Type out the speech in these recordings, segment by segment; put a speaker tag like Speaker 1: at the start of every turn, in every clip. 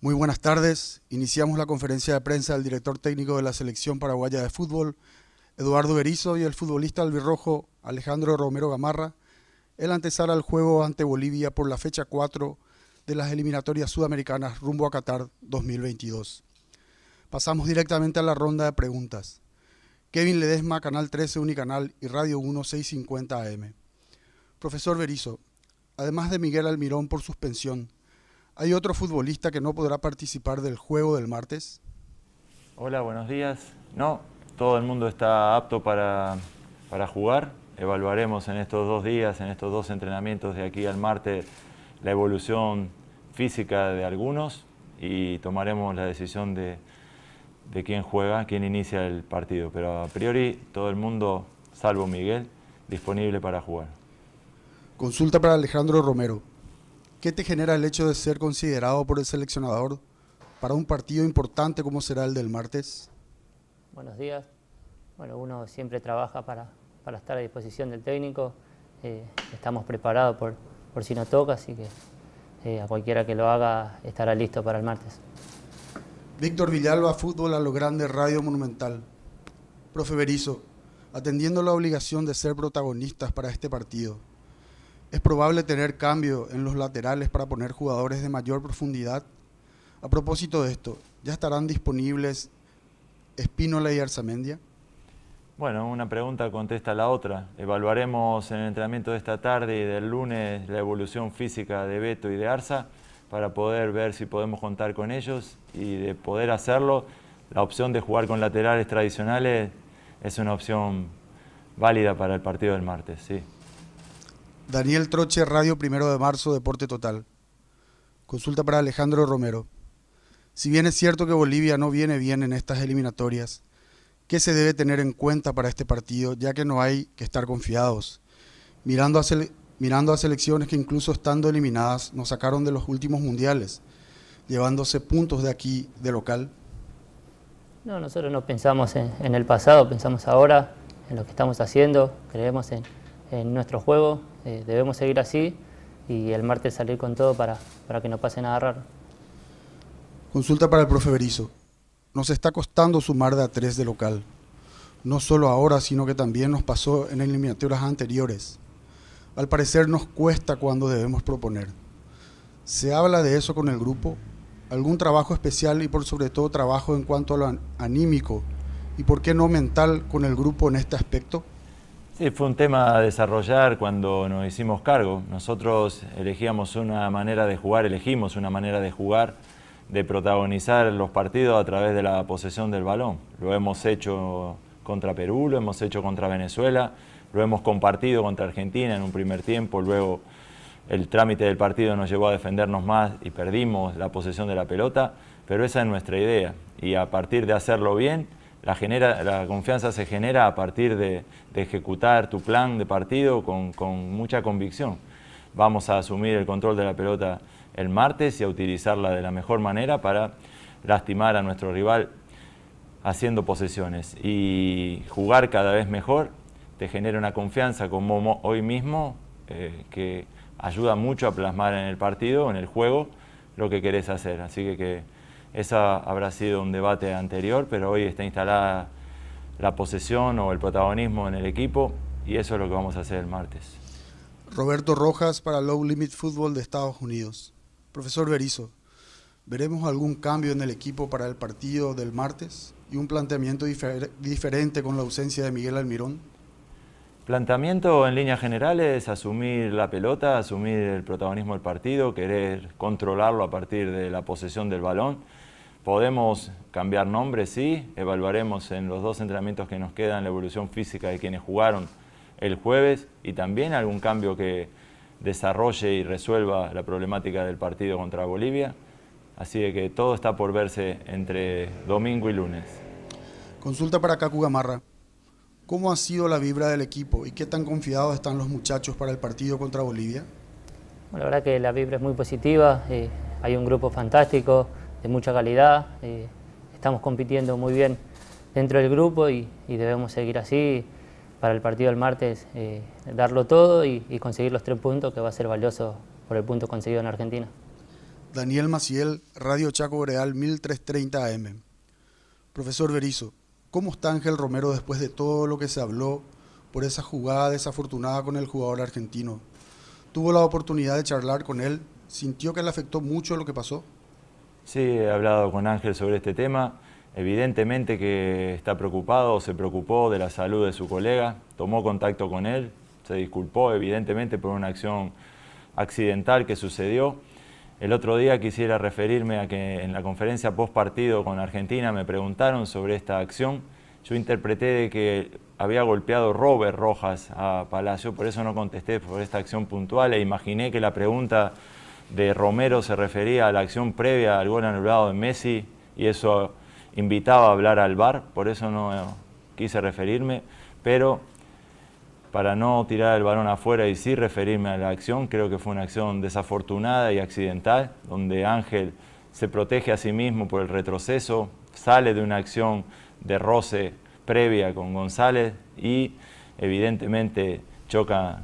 Speaker 1: Muy buenas tardes. Iniciamos la
Speaker 2: conferencia de prensa del director técnico de la Selección Paraguaya de Fútbol, Eduardo Berizo, y el futbolista albirrojo Alejandro Romero Gamarra, el antesala al juego ante Bolivia por la fecha 4 de las eliminatorias sudamericanas rumbo a Qatar 2022. Pasamos directamente a la ronda de preguntas. Kevin Ledesma, Canal 13, Unicanal y Radio 1650 AM. Profesor Berizo, además de Miguel Almirón por suspensión, ¿Hay otro futbolista que no podrá participar del juego del martes?
Speaker 1: Hola, buenos días. No, todo el mundo está apto para, jugar. Evaluaremos en estos dos días, en estos dos entrenamientos de aquí al martes, la evolución física de algunos y tomaremos la decisión de, de quién juega, quién inicia el partido. Pero a priori todo el mundo, salvo Miguel, disponible para jugar.
Speaker 2: Consulta para Alejandro Romero. ¿Qué te genera el hecho de ser considerado por el seleccionador para un partido importante
Speaker 3: como será el del martes? Buenos días. Bueno, uno siempre trabaja para, para estar a disposición del técnico. Eh, estamos preparados por, por si no toca, así que eh, a cualquiera que lo haga estará listo para el martes. Víctor
Speaker 2: Villalba, fútbol a lo grande, Radio Monumental. Profe Berizo, atendiendo la obligación de ser protagonistas para este partido, es probable tener cambio en los laterales para poner jugadores de mayor profundidad. A propósito de esto, ¿ya estarán disponibles Espínola y Arzamendia?
Speaker 1: Bueno, una pregunta contesta la otra. Evaluaremos en el entrenamiento de esta tarde y del lunes la evolución física de Beto y de Arza para poder ver si podemos contar con ellos y de poder hacerlo. La opción de jugar con laterales tradicionales es una opción válida para el partido del martes, sí.
Speaker 2: Daniel Troche, Radio Primero de Marzo, Deporte Total. Consulta para Alejandro Romero. Si bien es cierto que Bolivia no viene bien en estas eliminatorias, ¿qué se debe tener en cuenta para este partido, ya que no hay que estar confiados? Mirando a, mirando a selecciones que incluso estando eliminadas nos sacaron de los últimos mundiales, llevándose puntos de aquí, de local.
Speaker 3: No, nosotros no pensamos en el pasado, pensamos ahora, en lo que estamos haciendo, creemos en, en nuestro juego, eh, debemos seguir así y el martes salir con todo para, que no pase nada raro.
Speaker 2: Consulta para el profe Berizo. Nos está costando sumar de a tres de local, no solo ahora, sino que también nos pasó en eliminatorias anteriores. Al parecer nos cuesta cuando debemos proponer. ¿Se habla de eso con el grupo? ¿Algún trabajo especial y por sobre todo trabajo en cuanto a lo anímico y por qué no mental con el grupo en este aspecto?
Speaker 1: Sí, fue un tema a desarrollar cuando nos hicimos cargo. Nosotros elegíamos una manera de jugar, elegimos una manera de jugar, de protagonizar los partidos a través de la posesión del balón. Lo hemos hecho contra Perú, lo hemos hecho contra Venezuela, lo hemos compartido contra Argentina en un primer tiempo, luego el trámite del partido nos llevó a defendernos más y perdimos la posesión de la pelota, pero esa es nuestra idea. Y a partir de hacerlo bien, la, confianza se genera a partir de, ejecutar tu plan de partido con, mucha convicción. Vamos a asumir el control de la pelota el martes y a utilizarla de la mejor manera para lastimar a nuestro rival haciendo posesiones. Y jugar cada vez mejor te genera una confianza como hoy mismo eh, que ayuda mucho a plasmar en el partido, en el juego, lo que querés hacer. Así que esa habrá sido un debate anterior, pero hoy está instalada la posesión o el protagonismo en el equipo y eso es lo que vamos a hacer el martes.
Speaker 2: Roberto Rojas para Low Limit Football de Estados Unidos. Profesor Berizo, ¿veremos algún cambio en el equipo para el partido del martes y un planteamiento diferente con la ausencia de Miguel Almirón?
Speaker 1: Planteamiento en líneas generales, asumir la pelota, asumir el protagonismo del partido, querer controlarlo a partir de la posesión del balón. Podemos cambiar nombres, sí. Evaluaremos en los dos entrenamientos que nos quedan la evolución física de quienes jugaron el jueves y también algún cambio que desarrolle y resuelva la problemática del partido contra Bolivia. Así de que todo está por verse entre domingo y lunes.
Speaker 2: Consulta para Cacu Gamarra. ¿Cómo ha sido la vibra del equipo y qué tan confiados están los muchachos para el partido contra Bolivia?
Speaker 3: la verdad que la vibra es muy positiva, eh, hay un grupo fantástico, de mucha calidad, eh, estamos compitiendo muy bien dentro del grupo y, debemos seguir así para el partido del martes, eh, darlo todo y, conseguir los tres puntos que va a ser valioso por el punto conseguido en Argentina.
Speaker 2: Daniel Maciel, Radio Chaco Real 1330 AM. Profesor Berizo, ¿cómo está Ángel Romero después de todo lo que se habló por esa jugada desafortunada con el jugador argentino? ¿Tuvo la oportunidad de charlar con él? ¿Sintió que le afectó mucho lo que pasó?
Speaker 1: Sí, he hablado con Ángel sobre este tema. Evidentemente que está preocupado o se preocupó de la salud de su colega, tomó contacto con él, se disculpó evidentemente por una acción accidental que sucedió. El otro día quisiera referirme a que en la conferencia post partido con Argentina me preguntaron sobre esta acción. Yo interpreté de que había golpeado Robert Rojas a Palacio, por eso no contesté por esta acción puntual e imaginé que la pregunta de Romero se refería a la acción previa al gol anulado de Messi y eso invitaba a hablar al bar, por eso no quise referirme, pero para no tirar el balón afuera y sí referirme a la acción, creo que fue una acción desafortunada y accidental, donde Ángel se protege a sí mismo por el retroceso, sale de una acción de roce previa con González y evidentemente choca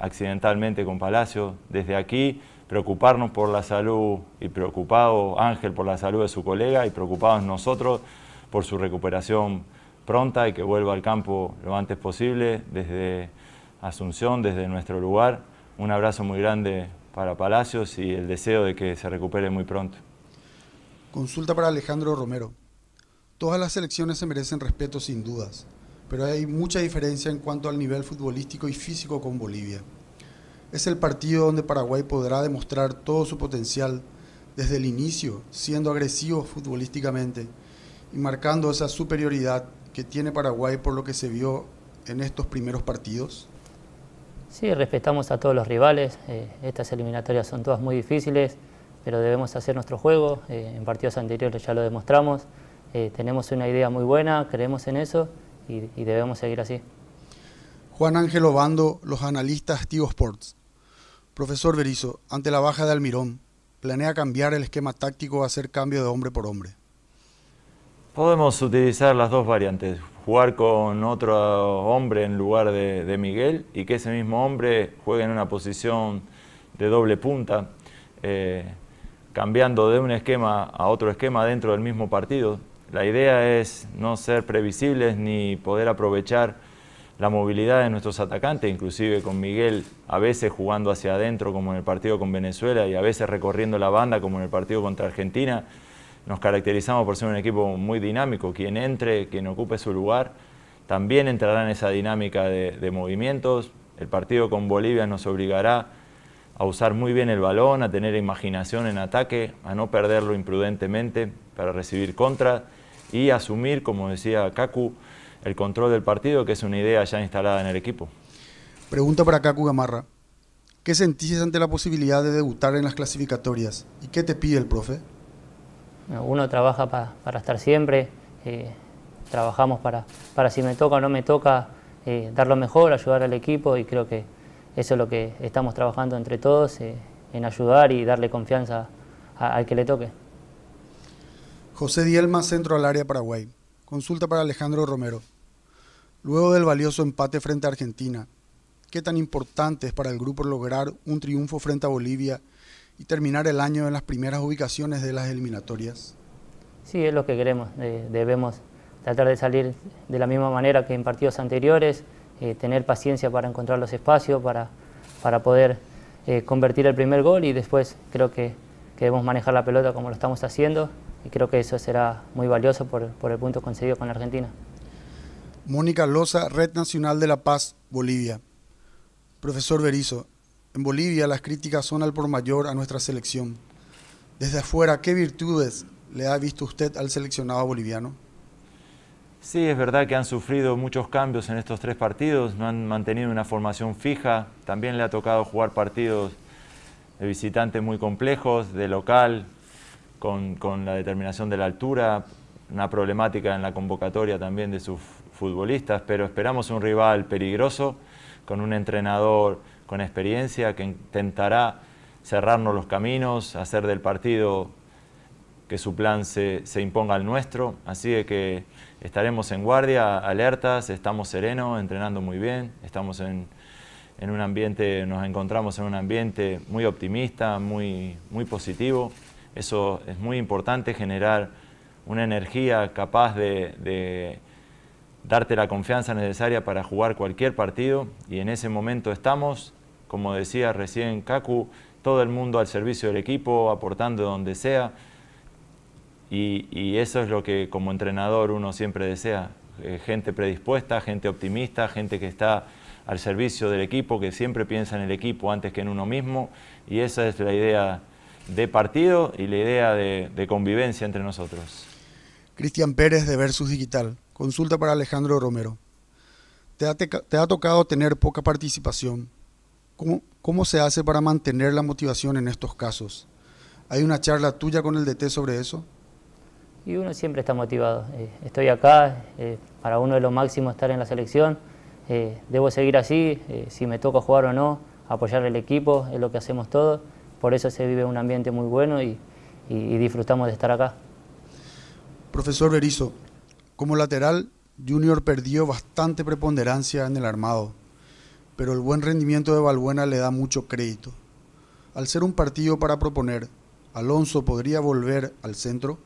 Speaker 1: accidentalmente con Palacio. Desde aquí preocuparnos por la salud y preocupado Ángel por la salud de su colega y preocupados nosotros por su recuperación pronta y que vuelva al campo lo antes posible desde Asunción, desde nuestro lugar. Un abrazo muy grande para Palacios y el deseo de que se recupere muy pronto.
Speaker 2: Consulta para Alejandro Romero. Todas las selecciones se merecen respeto sin dudas, pero hay mucha diferencia en cuanto al nivel futbolístico y físico con Bolivia. Es el partido donde Paraguay podrá demostrar todo su potencial desde el inicio, siendo agresivo futbolísticamente y marcando esa superioridad que tiene Paraguay por lo que se vio en estos primeros partidos?
Speaker 3: Sí, respetamos a todos los rivales. Eh, estas eliminatorias son todas muy difíciles, pero debemos hacer nuestro juego. Eh, en partidos anteriores ya lo demostramos. Eh, tenemos una idea muy buena, creemos en eso y, y debemos seguir así.
Speaker 2: Juan Ángel Obando, los analistas Tigo Sports. Profesor Berizo, ante la baja de Almirón, ¿planea cambiar el esquema táctico o hacer cambio de hombre por hombre?
Speaker 1: Podemos utilizar las dos variantes, jugar con otro hombre en lugar de, Miguel y que ese mismo hombre juegue en una posición de doble punta, eh, cambiando de un esquema a otro esquema dentro del mismo partido. La idea es no ser previsibles ni poder aprovechar la movilidad de nuestros atacantes, inclusive con Miguel a veces jugando hacia adentro como en el partido con Venezuela y a veces recorriendo la banda como en el partido contra Argentina. Nos caracterizamos por ser un equipo muy dinámico, quien entre, quien ocupe su lugar, también entrará en esa dinámica de, movimientos. El partido con Bolivia nos obligará a usar muy bien el balón, a tener imaginación en ataque, a no perderlo imprudentemente para recibir contra y asumir, como decía Kaku, el control del partido, que es una idea ya instalada en el equipo.
Speaker 2: Pregunta para acá, Gamarra. ¿Qué sentís ante la posibilidad de debutar en las clasificatorias? ¿Y qué te pide el profe?
Speaker 3: Uno trabaja para estar siempre, eh, trabajamos para, para si me toca o no me toca eh, dar lo mejor, ayudar al equipo y creo que eso es lo que estamos trabajando entre todos, eh, en ayudar y darle confianza al que le toque.
Speaker 2: José Dielma, centro al área Paraguay. Consulta para Alejandro Romero. Luego del valioso empate frente a Argentina, ¿qué tan importante es para el grupo lograr un triunfo frente a Bolivia y terminar el año en las primeras ubicaciones de las eliminatorias?
Speaker 3: Sí, es lo que queremos. Eh, debemos tratar de salir de la misma manera que en partidos anteriores, eh, tener paciencia para encontrar los espacios, para, para poder eh, convertir el primer gol y después creo que, debemos manejar la pelota como lo estamos haciendo y creo que eso será muy valioso por, por el punto conseguido con la Argentina. Mónica Loza, Red Nacional de la Paz,
Speaker 2: Bolivia. Profesor Berizo, en Bolivia las críticas son al por mayor a nuestra selección. Desde afuera, ¿qué virtudes le ha visto usted al seleccionado
Speaker 1: boliviano? Sí, es verdad que han sufrido muchos cambios en estos tres partidos, no han mantenido una formación fija, también le ha tocado jugar partidos de visitantes muy complejos, de local, con, con, la determinación de la altura, una problemática en la convocatoria también de su futbolistas, pero esperamos un rival peligroso, con un entrenador con experiencia que intentará cerrarnos los caminos, hacer del partido que su plan se, imponga al nuestro. Así que estaremos en guardia, alertas, estamos serenos, entrenando muy bien, estamos en, un ambiente, nos encontramos en un ambiente muy optimista, muy, muy positivo. Eso es muy importante, generar una energía capaz de darte la confianza necesaria para jugar cualquier partido y en ese momento estamos, como decía recién Kaku, todo el mundo al servicio del equipo, aportando donde sea y, eso es lo que como entrenador uno siempre desea, eh, gente predispuesta, gente optimista, gente que está al servicio del equipo, que siempre piensa en el equipo antes que en uno mismo y esa es la idea de partido y la idea de convivencia entre nosotros.
Speaker 2: Cristian Pérez de Versus Digital. Consulta para Alejandro Romero. Te ha, tocado tener poca participación. ¿Cómo, se hace para mantener la motivación en estos casos? ¿Hay una charla tuya con el DT sobre eso?
Speaker 3: Y uno siempre está motivado. Eh, estoy acá, eh, para uno de los máximos estar en la selección. Eh, debo seguir así, si me toca jugar o no, apoyar el equipo, es lo que hacemos todos. Por eso se vive un ambiente muy bueno y, y disfrutamos de estar acá. Profesor
Speaker 2: Berizo, como lateral, Junior perdió bastante preponderancia en el armado, pero el buen rendimiento de Balbuena le da mucho crédito. Al ser un partido para proponer, Alonso podría volver al centro.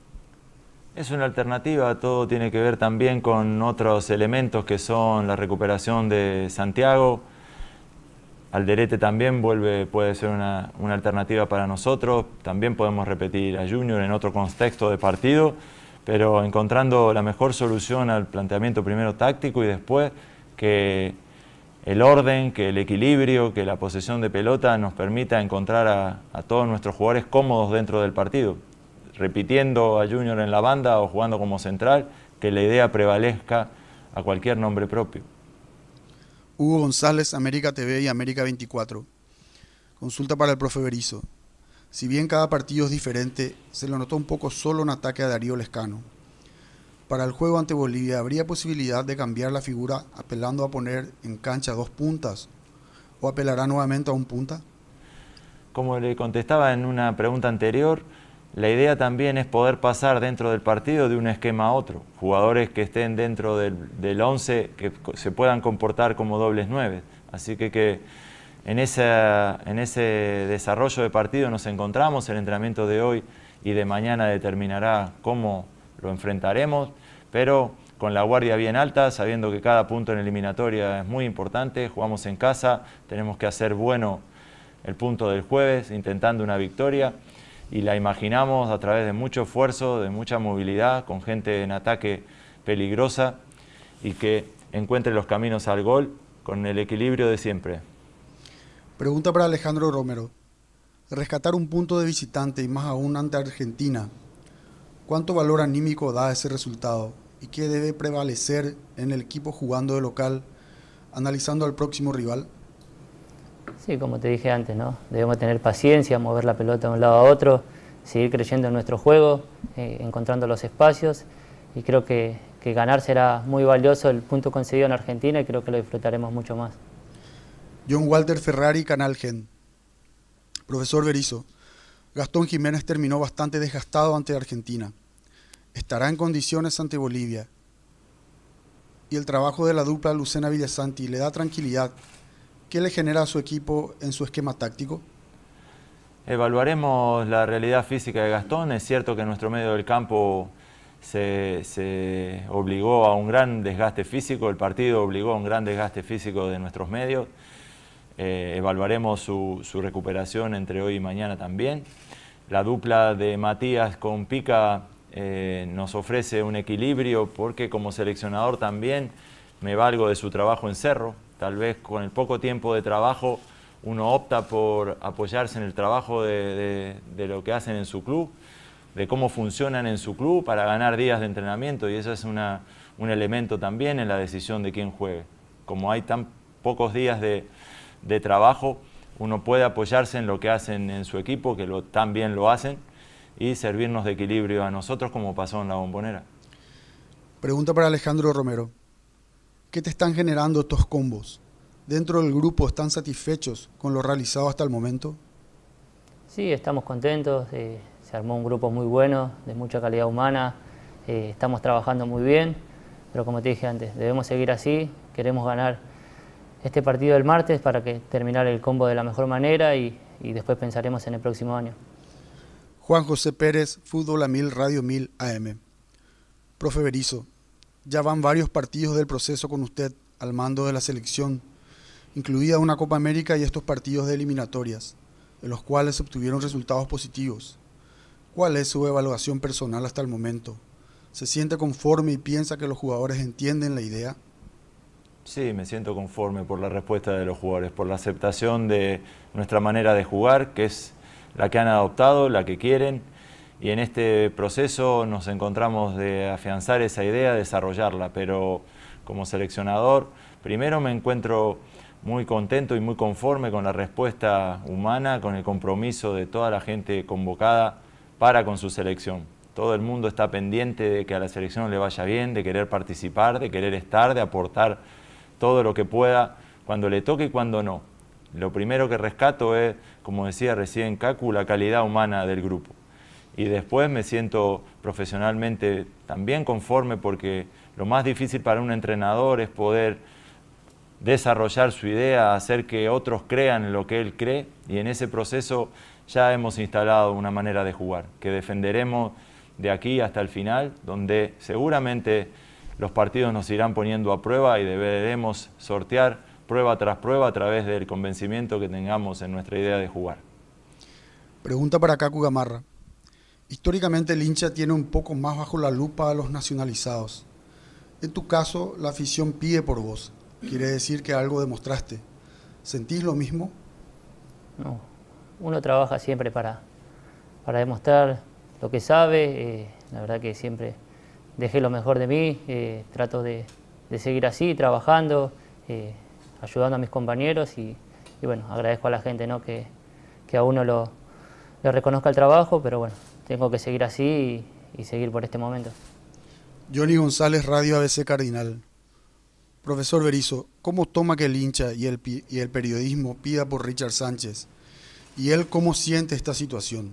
Speaker 1: Es una alternativa, todo tiene que ver también con otros elementos que son la recuperación de Santiago. Alderete también vuelve, puede ser una alternativa para nosotros. También podemos repetir a Junior en otro contexto de partido pero encontrando la mejor solución al planteamiento primero táctico y después que el orden, que el equilibrio, que la posesión de pelota nos permita encontrar a, todos nuestros jugadores cómodos dentro del partido, repitiendo a Junior en la banda o jugando como central, que la idea prevalezca a cualquier nombre propio.
Speaker 2: Hugo González, América TV y América 24. Consulta para el profe Berizo. Si bien cada partido es diferente, se lo notó un poco solo en ataque a Darío Lescano. Para el juego ante Bolivia habría posibilidad de cambiar la figura apelando a poner en cancha dos puntas o apelará nuevamente a un punta.
Speaker 1: Como le contestaba en una pregunta anterior, la idea también es poder pasar dentro del partido de un esquema a otro. Jugadores que estén dentro del, 11 que se puedan comportar como dobles nueve. Así que, que en, ese desarrollo de partido nos encontramos, el entrenamiento de hoy y de mañana determinará cómo lo enfrentaremos, pero con la guardia bien alta, sabiendo que cada punto en eliminatoria es muy importante, jugamos en casa, tenemos que hacer bueno el punto del jueves, intentando una victoria, y la imaginamos a través de mucho esfuerzo, de mucha movilidad, con gente en ataque peligrosa, y que encuentre los caminos al gol con el equilibrio de siempre.
Speaker 2: Pregunta para Alejandro Romero. Rescatar un punto de visitante y más aún ante Argentina. ¿Cuánto valor anímico da ese resultado? ¿Y qué debe prevalecer en el equipo jugando de local, analizando al
Speaker 3: próximo rival? Sí, como te dije antes, ¿no? Debemos tener paciencia, mover la pelota de un lado a otro, seguir creyendo en nuestro juego, eh, encontrando los espacios. Y creo que, ganar será muy valioso el punto concedido en Argentina y creo que lo disfrutaremos mucho más. John Walter Ferrari, Canal Gen. Profesor Berizo,
Speaker 2: Gastón Jiménez terminó bastante desgastado ante Argentina. Estará en condiciones ante Bolivia. Y el trabajo de la dupla Lucena Villasanti le da tranquilidad. ¿Qué le genera a su equipo en su esquema táctico?
Speaker 1: Evaluaremos la realidad física de Gastón. Es cierto que nuestro medio del campo se, obligó a un gran desgaste físico, el partido obligó a un gran desgaste físico de nuestros medios. Eh, evaluaremos su, recuperación entre hoy y mañana también. La dupla de Matías con Pica eh, nos ofrece un equilibrio porque como seleccionador también me valgo de su trabajo en Cerro. Tal vez con el poco tiempo de trabajo uno opta por apoyarse en el trabajo de, lo que hacen en su club, de cómo funcionan en su club para ganar días de entrenamiento y eso es un elemento también en la decisión de quién juegue. Como hay tan pocos días de, de trabajo, uno puede apoyarse en lo que hacen en su equipo, que lo, tan lo hacen, y servirnos de equilibrio a nosotros como pasó en la bombonera.
Speaker 2: Pregunta para Alejandro Romero. ¿Qué te están generando estos combos? ¿Dentro del grupo están satisfechos con lo realizado hasta el momento?
Speaker 3: Sí, estamos contentos. Eh, se armó un grupo muy bueno, de mucha calidad humana. Eh, estamos trabajando muy bien, pero como te dije antes, debemos seguir así. Queremos ganar este partido del martes para que terminar el combo de la mejor manera y, después pensaremos en el próximo año.
Speaker 2: Juan José Pérez, Fútbol a Mil, Radio 1000 AM. Profe Berizo, ya van varios partidos del proceso con usted al mando de la selección, incluida una Copa América y estos partidos de eliminatorias, en los cuales obtuvieron resultados positivos. ¿Cuál es su evaluación personal hasta el momento? ¿Se siente conforme y piensa que los jugadores entienden la idea?
Speaker 1: Sí, me siento conforme por la respuesta de los jugadores, por la aceptación de nuestra manera de jugar, que es la que han adoptado, la que quieren. Y en este proceso nos encontramos de afianzar esa idea, desarrollarla. Pero como seleccionador, primero me encuentro muy contento y muy conforme con la respuesta humana, con el compromiso de toda la gente convocada para con su selección. Todo el mundo está pendiente de que a la selección le vaya bien, de querer participar, de querer estar, de aportar todo lo que pueda cuando le toque y cuando no. Lo primero que rescato es, como decía recién Kaku, la calidad humana del grupo. Y después me siento profesionalmente también conforme porque lo más difícil para un entrenador es poder desarrollar su idea, hacer que otros crean lo que él cree y en ese proceso ya hemos instalado una manera de jugar que defenderemos de aquí hasta el final, donde seguramente los partidos nos irán poniendo a prueba y deberemos sortear prueba tras prueba a través del convencimiento que tengamos en nuestra idea de jugar. Pregunta
Speaker 2: para Kaku Gamarra. Históricamente el hincha tiene un poco más bajo la lupa a los nacionalizados. En tu caso, la afición pide por vos. Quiere decir que algo demostraste. ¿Sentís lo mismo? No.
Speaker 3: Uno trabaja siempre para, para demostrar lo que sabe. Eh, la verdad que siempre dejé lo mejor de mí, eh, trato de, seguir así, trabajando, eh, ayudando a mis compañeros y, bueno, agradezco a la gente que, que a uno lo, reconozca el trabajo, pero bueno, tengo que seguir así y, seguir por este momento.
Speaker 2: Johnny González, Radio ABC Cardinal. Profesor Berizo, ¿cómo toma que el hincha y el, y el periodismo pida por Richard Sánchez? ¿Y él cómo siente esta situación?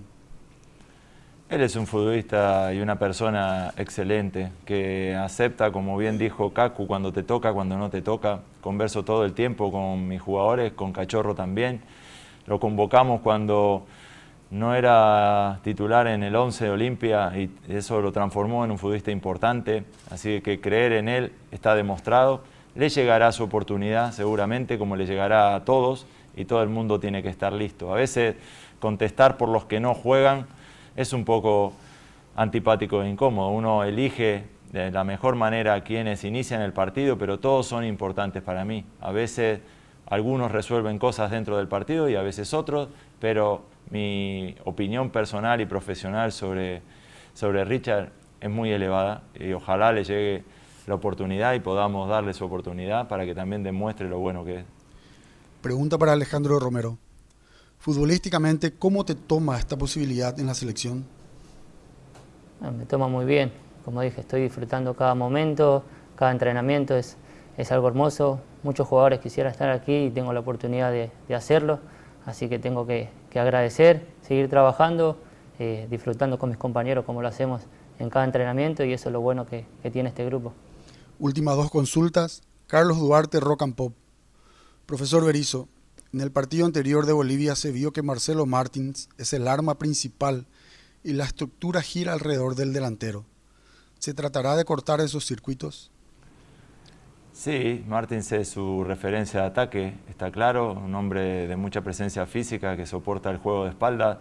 Speaker 1: Él es un futbolista y una persona excelente que acepta, como bien dijo Kaku, cuando te toca, cuando no te toca. Converso todo el tiempo con mis jugadores, con Cachorro también. Lo convocamos cuando no era titular en el 11 de Olimpia y eso lo transformó en un futbolista importante. Así que creer en él está demostrado. Le llegará su oportunidad seguramente, como le llegará a todos, y todo el mundo tiene que estar listo. A veces contestar por los que no juegan es un poco antipático e incómodo. Uno elige de la mejor manera a quienes inician el partido, pero todos son importantes para mí. A veces algunos resuelven cosas dentro del partido y a veces otros, pero mi opinión personal y profesional sobre, sobre Richard es muy elevada y ojalá le llegue la oportunidad y podamos darle su oportunidad para que también demuestre lo bueno que es.
Speaker 2: Pregunta para Alejandro Romero. Futbolísticamente, ¿cómo te toma esta
Speaker 3: posibilidad en la selección? Ah, me toma muy bien. Como dije, estoy disfrutando cada momento, cada entrenamiento es, es algo hermoso. Muchos jugadores quisieran estar aquí y tengo la oportunidad de, hacerlo. Así que tengo que, agradecer, seguir trabajando, eh, disfrutando con mis compañeros como lo hacemos en cada entrenamiento y eso es lo bueno que, que tiene este grupo.
Speaker 2: Últimas dos consultas. Carlos Duarte, Rock and Pop. Profesor Berizo, en el partido anterior de Bolivia se vio que Marcelo Martins es el arma principal y la estructura gira alrededor del delantero. ¿Se tratará de cortar esos circuitos?
Speaker 1: Sí, Martins es su referencia de ataque, está claro, un hombre de mucha presencia física que soporta el juego de espalda.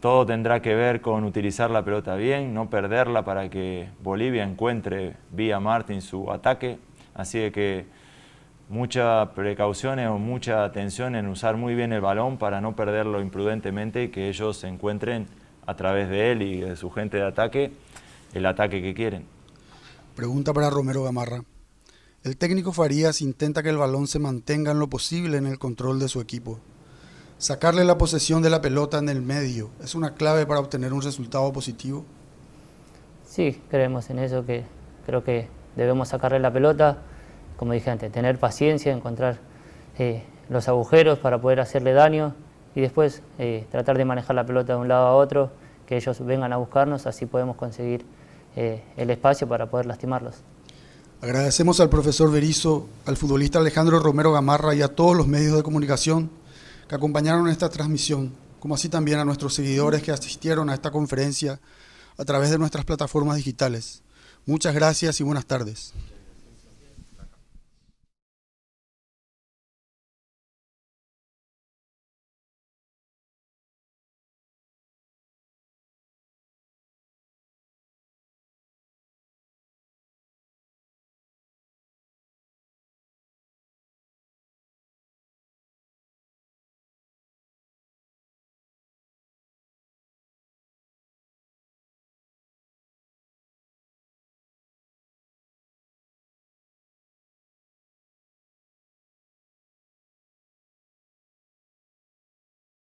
Speaker 1: Todo tendrá que ver con utilizar la pelota bien, no perderla para que Bolivia encuentre vía Martins su ataque. Así que mucha precaución o mucha atención en usar muy bien el balón para no perderlo imprudentemente y que ellos se encuentren a través de él y de su gente de ataque el ataque que quieren.
Speaker 2: Pregunta para Romero Gamarra. El técnico Farías intenta que el balón se mantenga en lo posible en el control de su equipo. Sacarle la posesión de la pelota en el medio
Speaker 3: es una clave para obtener un resultado positivo. Sí, creemos en eso, que creo que debemos sacarle la pelota, como dije antes, tener paciencia, encontrar eh, los agujeros para poder hacerle daño y después eh, tratar de manejar la pelota de un lado a otro, que ellos vengan a buscarnos, así podemos conseguir eh, el espacio para poder lastimarlos.
Speaker 2: Agradecemos al profesor Berizo, al futbolista Alejandro Romero Gamarra y a todos los medios de comunicación que acompañaron esta transmisión, como así también a nuestros seguidores que asistieron a esta conferencia a través de nuestras plataformas digitales. Muchas
Speaker 1: gracias y buenas tardes.